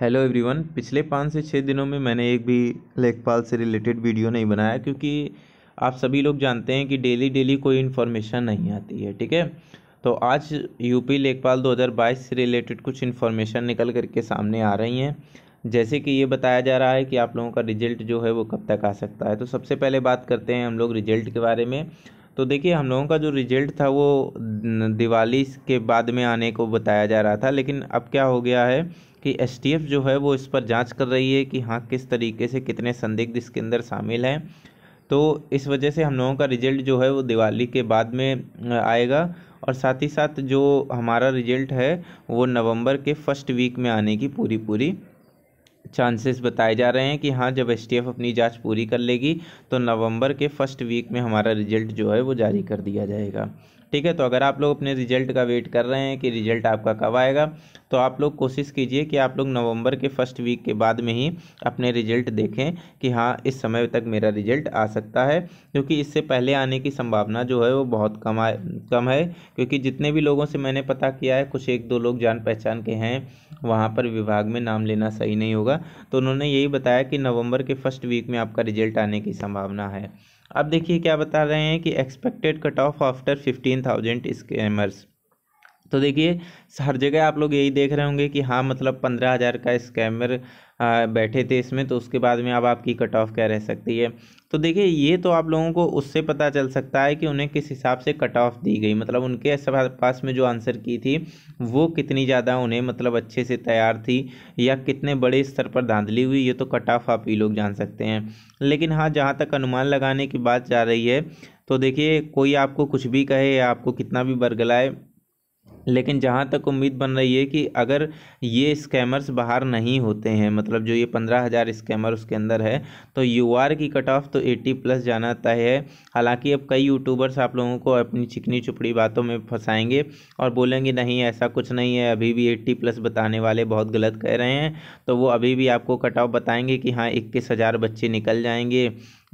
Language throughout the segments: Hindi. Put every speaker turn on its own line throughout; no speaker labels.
हेलो एवरीवन पिछले पाँच से छः दिनों में मैंने एक भी लेखपाल से रिलेटेड वीडियो नहीं बनाया क्योंकि आप सभी लोग जानते हैं कि डेली डेली कोई इन्फॉर्मेशन नहीं आती है ठीक है तो आज यूपी लेखपाल 2022 से रिलेटेड कुछ इन्फॉर्मेशन निकल करके सामने आ रही हैं जैसे कि ये बताया जा रहा है कि आप लोगों का रिजल्ट जो है वो कब तक आ सकता है तो सबसे पहले बात करते हैं हम लोग रिजल्ट के बारे में तो देखिए हम लोगों का जो रिजल्ट था वो दिवाली के बाद में आने को बताया जा रहा था लेकिन अब क्या हो गया है कि एस जो है वो इस पर जांच कर रही है कि हाँ किस तरीके से कितने संदिग्ध इसके अंदर शामिल हैं तो इस वजह से हम लोगों का रिजल्ट जो है वो दिवाली के बाद में आएगा और साथ ही साथ जो हमारा रिजल्ट है वो नवंबर के फर्स्ट वीक में आने की पूरी पूरी चांसेस बताए जा रहे हैं कि हाँ जब एस अपनी जांच पूरी कर लेगी तो नवंबर के फर्स्ट वीक में हमारा रिजल्ट जो है वो जारी कर दिया जाएगा ठीक है तो अगर आप लोग अपने रिजल्ट का वेट कर रहे हैं कि रिजल्ट आपका कब आएगा तो आप लोग कोशिश कीजिए कि आप लोग नवंबर के फर्स्ट वीक के बाद में ही अपने रिजल्ट देखें कि हाँ इस समय तक मेरा रिजल्ट आ सकता है क्योंकि इससे पहले आने की संभावना जो है वो बहुत कम आ, कम है क्योंकि जितने भी लोगों से मैंने पता किया है कुछ एक दो लोग जान पहचान के हैं वहाँ पर विभाग में नाम लेना सही नहीं होगा तो उन्होंने यही बताया कि नवंबर के फर्स्ट वीक में आपका रिजल्ट आने की संभावना है अब देखिए क्या बता रहे हैं कि expected cut off after fifteen thousand scammers तो देखिए हर जगह आप लोग यही देख रहे होंगे कि हाँ मतलब पंद्रह हज़ार का स्कैमर बैठे थे इसमें तो उसके बाद में अब आपकी कट ऑफ क्या रह सकती है तो देखिए ये तो आप लोगों को उससे पता चल सकता है कि उन्हें किस हिसाब से कट ऑफ दी गई मतलब उनके पास में जो आंसर की थी वो कितनी ज़्यादा उन्हें मतलब अच्छे से तैयार थी या कितने बड़े स्तर पर धांधली हुई ये तो कट ऑफ आप ही लोग जान सकते हैं लेकिन हाँ जहाँ तक अनुमान लगाने की बात जा रही है तो देखिए कोई आपको कुछ भी कहे या आपको कितना भी बरगलाए लेकिन जहाँ तक उम्मीद बन रही है कि अगर ये स्कैमर्स बाहर नहीं होते हैं मतलब जो ये पंद्रह हज़ार स्कैमर उसके अंदर है तो यू आर की कट ऑफ तो एट्टी प्लस जाना तय है हालांकि अब कई यूट्यूबर्स आप लोगों को अपनी चिकनी चुपड़ी बातों में फंसाएंगे और बोलेंगे नहीं ऐसा कुछ नहीं है अभी भी एट्टी प्लस बताने वाले बहुत गलत कह रहे हैं तो वो अभी भी आपको कट ऑफ बताएंगे कि हाँ इक्कीस हज़ार बच्चे निकल जाएंगे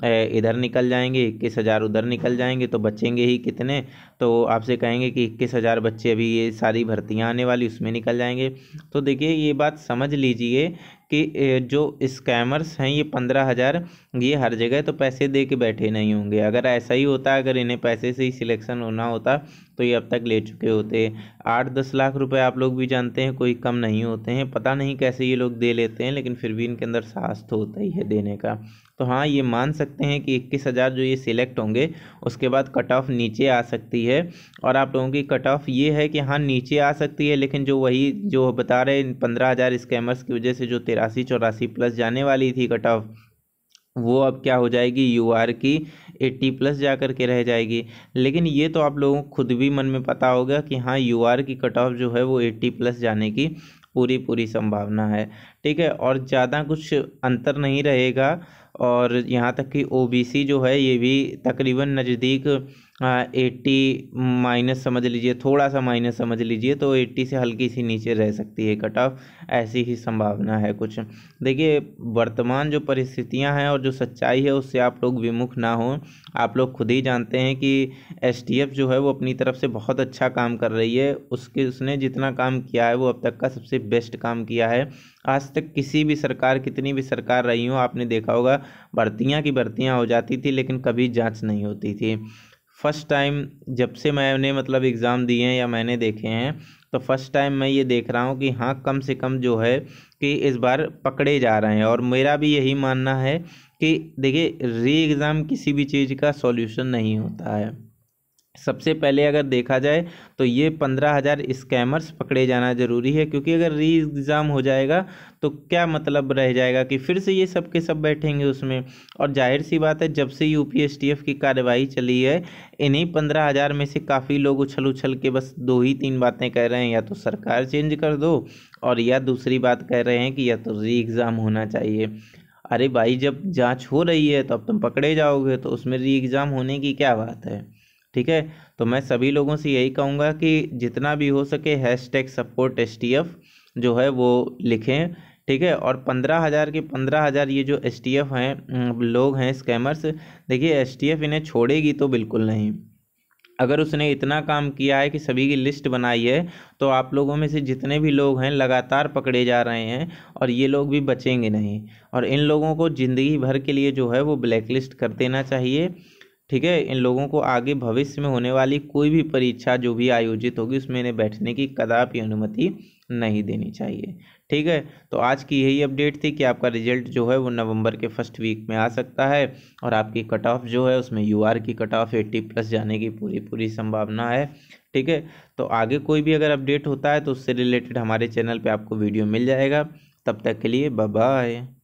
इधर निकल जाएंगे इक्कीस हज़ार उधर निकल जाएंगे तो बचेंगे ही कितने तो आपसे कहेंगे कि इक्कीस हज़ार बच्चे अभी ये सारी भर्तियाँ आने वाली उसमें निकल जाएंगे तो देखिए ये बात समझ लीजिए कि जो स्कैमर्स हैं ये पंद्रह हज़ार ये हर जगह तो पैसे दे के बैठे नहीं होंगे अगर ऐसा ही होता अगर इन्हें पैसे से ही सिलेक्शन होना होता तो ये अब तक ले चुके होते आठ दस लाख रुपए आप लोग भी जानते हैं कोई कम नहीं होते हैं पता नहीं कैसे ये लोग दे लेते हैं लेकिन फिर भी इनके अंदर साहस तो होता ही है देने का तो हाँ ये मान सकते हैं कि इक्कीस हज़ार जो ये सिलेक्ट होंगे उसके बाद कट ऑफ नीचे आ सकती है और आप लोगों की कट ऑफ ये है कि हाँ नीचे आ सकती है लेकिन जो वही जो बता रहे पंद्रह हज़ार स्कैमर्स की वजह से जो तेरह तिरासी चौरासी प्लस जाने वाली थी कट ऑफ वो अब क्या हो जाएगी यू आर की एट्टी प्लस जा कर के रह जाएगी लेकिन ये तो आप लोगों को खुद भी मन में पता होगा कि हाँ यू आर की कट ऑफ जो है वो एट्टी प्लस जाने की पूरी पूरी संभावना है ठीक है और ज़्यादा कुछ अंतर नहीं रहेगा और यहाँ तक कि ओबीसी जो है ये भी तकरीबन नज़दीक एट्टी माइनस समझ लीजिए थोड़ा सा माइनस समझ लीजिए तो एट्टी से हल्की सी नीचे रह सकती है कट ऑफ ऐसी ही संभावना है कुछ देखिए वर्तमान जो परिस्थितियां हैं और जो सच्चाई है उससे आप लोग विमुख ना हो आप लोग खुद ही जानते हैं कि एस जो है वो अपनी तरफ से बहुत अच्छा काम कर रही है उसके उसने जितना काम किया है वो अब तक का सबसे बेस्ट काम किया है आज तक किसी भी सरकार कितनी भी सरकार रही हो आपने देखा होगा भर्तियाँ की भर्तियाँ हो जाती थी लेकिन कभी जाँच नहीं होती थी फ़र्स्ट टाइम जब से मैंने मतलब एग्ज़ाम दिए हैं या मैंने देखे हैं तो फर्स्ट टाइम मैं ये देख रहा हूँ कि हाँ कम से कम जो है कि इस बार पकड़े जा रहे हैं और मेरा भी यही मानना है कि देखिए री एग्ज़ाम किसी भी चीज़ का सॉल्यूशन नहीं होता है सबसे पहले अगर देखा जाए तो ये पंद्रह हज़ार स्कैमर्स पकड़े जाना ज़रूरी है क्योंकि अगर री एग्ज़ाम हो जाएगा तो क्या मतलब रह जाएगा कि फिर से ये सब के सब बैठेंगे उसमें और जाहिर सी बात है जब से U P S T F की कार्रवाई चली है इन्हीं पंद्रह हज़ार में से काफ़ी लोग उछल उछल के बस दो ही तीन बातें कह रहे हैं या तो सरकार चेंज कर दो और या दूसरी बात कह रहे हैं कि या तो री एग्ज़ाम होना चाहिए अरे भाई जब जांच हो रही है तो अब तुम पकड़े जाओगे तो उसमें री एग्ज़ाम होने की क्या बात है ठीक है तो मैं सभी लोगों से यही कहूँगा कि जितना भी हो सके hashtag support S T F जो है वो लिखें ठीक है और पंद्रह हज़ार के पंद्रह हज़ार ये जो एस टी एफ हैं लोग हैं स्कैमर्स देखिए एस टी एफ इन्हें छोड़ेगी तो बिल्कुल नहीं अगर उसने इतना काम किया है कि सभी की लिस्ट बनाई है तो आप लोगों में से जितने भी लोग हैं लगातार पकड़े जा रहे हैं और ये लोग भी बचेंगे नहीं और इन लोगों को ज़िंदगी भर के लिए जो है वो ब्लैक लिस्ट कर देना चाहिए ठीक है इन लोगों को आगे भविष्य में होने वाली कोई भी परीक्षा जो भी आयोजित होगी उसमें इन्हें बैठने की कदापि अनुमति नहीं देनी चाहिए ठीक है तो आज की यही अपडेट थी कि आपका रिजल्ट जो है वो नवंबर के फर्स्ट वीक में आ सकता है और आपकी कट ऑफ जो है उसमें यू आर की कट ऑफ एट्टी प्लस जाने की पूरी पूरी संभावना है ठीक है तो आगे कोई भी अगर अपडेट होता है तो उससे रिलेटेड हमारे चैनल पर आपको वीडियो मिल जाएगा तब तक के लिए बाय